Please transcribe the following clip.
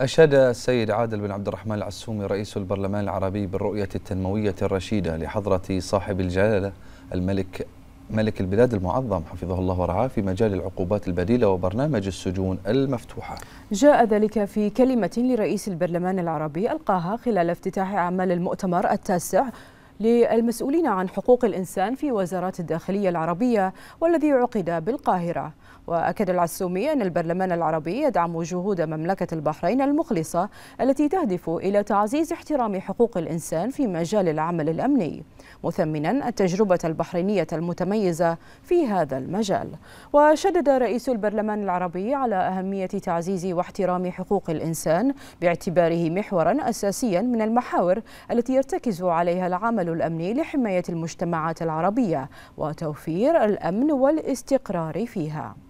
أشاد السيد عادل بن عبد الرحمن العسومي رئيس البرلمان العربي بالرؤية التنموية الرشيدة لحضرة صاحب الجلالة الملك ملك البلاد المعظم حفظه الله ورعاه في مجال العقوبات البديلة وبرنامج السجون المفتوحة جاء ذلك في كلمة لرئيس البرلمان العربي ألقاها خلال افتتاح أعمال المؤتمر التاسع للمسؤولين عن حقوق الإنسان في وزارات الداخلية العربية والذي عقد بالقاهرة وأكد العسومي أن البرلمان العربي يدعم جهود مملكة البحرين المخلصة التي تهدف إلى تعزيز احترام حقوق الإنسان في مجال العمل الأمني مثمنا التجربة البحرينية المتميزة في هذا المجال وشدد رئيس البرلمان العربي على أهمية تعزيز واحترام حقوق الإنسان باعتباره محورا أساسيا من المحاور التي يرتكز عليها العمل الأمني لحماية المجتمعات العربية وتوفير الأمن والاستقرار فيها